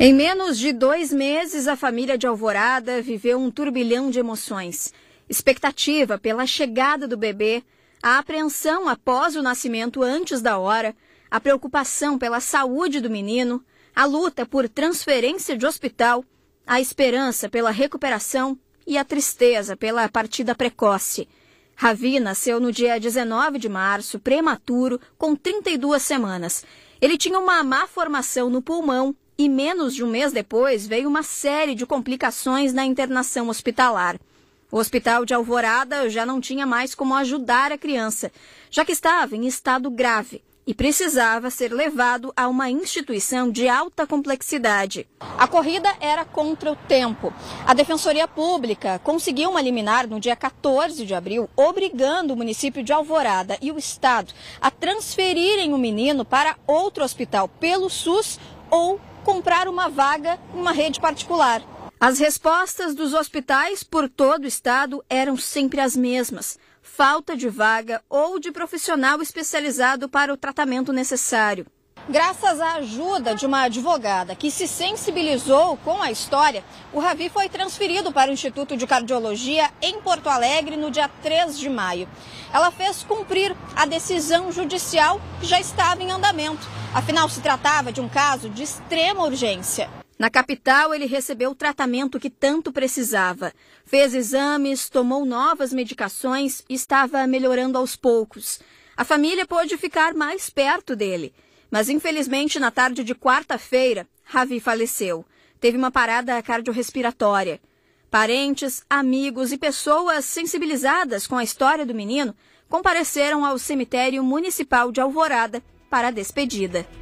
Em menos de dois meses, a família de Alvorada viveu um turbilhão de emoções. Expectativa pela chegada do bebê, a apreensão após o nascimento antes da hora, a preocupação pela saúde do menino, a luta por transferência de hospital, a esperança pela recuperação e a tristeza pela partida precoce. Ravi nasceu no dia 19 de março, prematuro, com 32 semanas. Ele tinha uma má formação no pulmão e menos de um mês depois veio uma série de complicações na internação hospitalar. O hospital de Alvorada já não tinha mais como ajudar a criança, já que estava em estado grave e precisava ser levado a uma instituição de alta complexidade. A corrida era contra o tempo. A Defensoria Pública conseguiu uma liminar no dia 14 de abril, obrigando o município de Alvorada e o Estado a transferirem o menino para outro hospital pelo SUS ou comprar uma vaga em uma rede particular. As respostas dos hospitais por todo o estado eram sempre as mesmas: falta de vaga ou de profissional especializado para o tratamento necessário. Graças à ajuda de uma advogada que se sensibilizou com a história, o Ravi foi transferido para o Instituto de Cardiologia em Porto Alegre no dia 3 de maio. Ela fez cumprir a decisão judicial que já estava em andamento. Afinal, se tratava de um caso de extrema urgência. Na capital, ele recebeu o tratamento que tanto precisava. Fez exames, tomou novas medicações e estava melhorando aos poucos. A família pôde ficar mais perto dele. Mas infelizmente, na tarde de quarta-feira, Ravi faleceu. Teve uma parada cardiorrespiratória. Parentes, amigos e pessoas sensibilizadas com a história do menino compareceram ao cemitério municipal de Alvorada para a despedida.